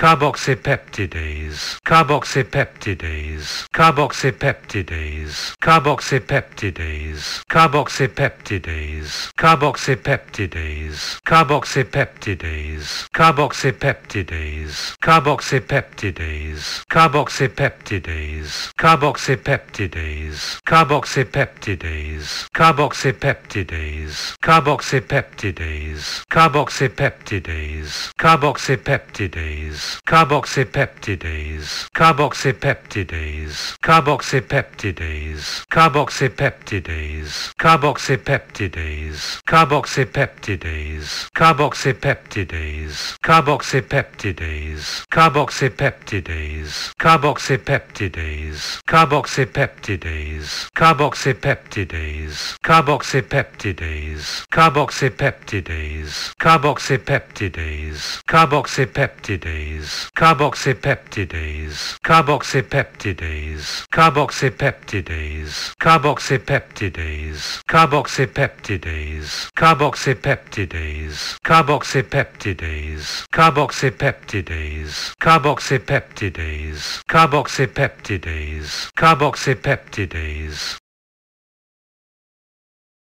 carboxypeptidase, carboxypeptidase, carboxypeptidase, carboxypeptidase, carboxypeptidase, carboxypeptidase, carboxypeptidase, carboxypeptidase, carboxypeptidase, carboxypeptidase, carboxypeptidase, carboxypeptidase, carboxypeptidase, carboxypeptidase, carboxypeptidase, carboxypeptidase, carboxypeptidase, carboxypeptidase, carboxypeptidase, carboxypeptidase, carboxypeptidase, carboxypeptidase, carboxypeptidase, carboxypeptidase, carboxypeptidase, carboxypeptidase, carboxypeptidase, carboxypeptidase, carboxypeptidase, carboxypeptidase, carboxypeptidase, carboxypeptidase, carboxypeptidase, carboxypeptidase, carboxypeptidase, carboxypeptidase, carboxypeptidase, carboxypeptidase, carboxypeptidase, carboxypeptidase, carboxypeptidase, carboxypeptidase, carboxypeptidase, carboxypeptidase,